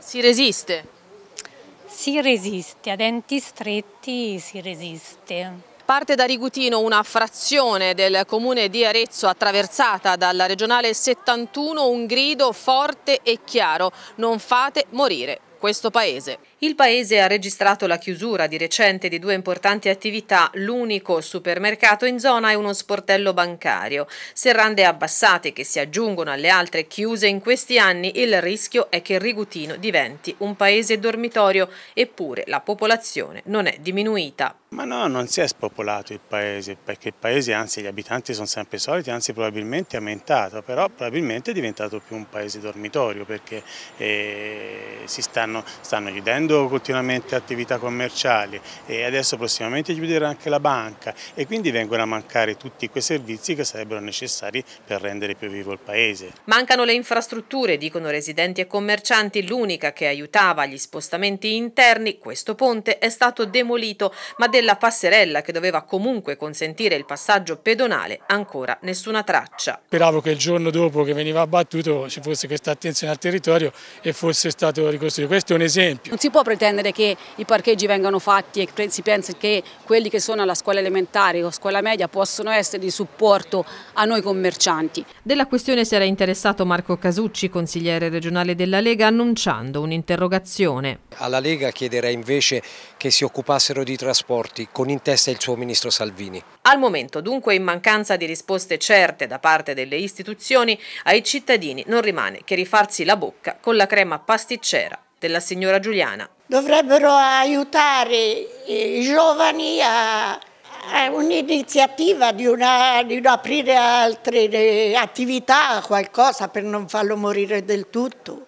Si resiste? Si resiste, a denti stretti si resiste. Parte da Rigutino una frazione del comune di Arezzo attraversata dalla regionale 71, un grido forte e chiaro, non fate morire questo paese. Il paese ha registrato la chiusura di recente di due importanti attività, l'unico supermercato in zona è uno sportello bancario. Serrande abbassate che si aggiungono alle altre chiuse in questi anni, il rischio è che Rigutino diventi un paese dormitorio, eppure la popolazione non è diminuita. Ma no, non si è spopolato il paese, perché il paese, anzi gli abitanti sono sempre soliti, anzi probabilmente è aumentato, però probabilmente è diventato più un paese dormitorio, perché eh, si stanno, stanno chiudendo svolgendo continuamente attività commerciali e adesso prossimamente chiuderà anche la banca e quindi vengono a mancare tutti quei servizi che sarebbero necessari per rendere più vivo il paese. Mancano le infrastrutture, dicono residenti e commercianti, l'unica che aiutava gli spostamenti interni, questo ponte, è stato demolito, ma della passerella che doveva comunque consentire il passaggio pedonale ancora nessuna traccia. Speravo che il giorno dopo che veniva abbattuto ci fosse questa attenzione al territorio e fosse stato ricostruito. Questo è un esempio. Non si può può pretendere che i parcheggi vengano fatti e si pensi che quelli che sono alla scuola elementare o scuola media possono essere di supporto a noi commercianti. Della questione si era interessato Marco Casucci, consigliere regionale della Lega, annunciando un'interrogazione. Alla Lega chiederei invece che si occupassero di trasporti, con in testa il suo ministro Salvini. Al momento, dunque, in mancanza di risposte certe da parte delle istituzioni, ai cittadini non rimane che rifarsi la bocca con la crema pasticcera della signora Giuliana. Dovrebbero aiutare i giovani a, è un'iniziativa di, di, aprire altre attività, qualcosa per non farlo morire del tutto.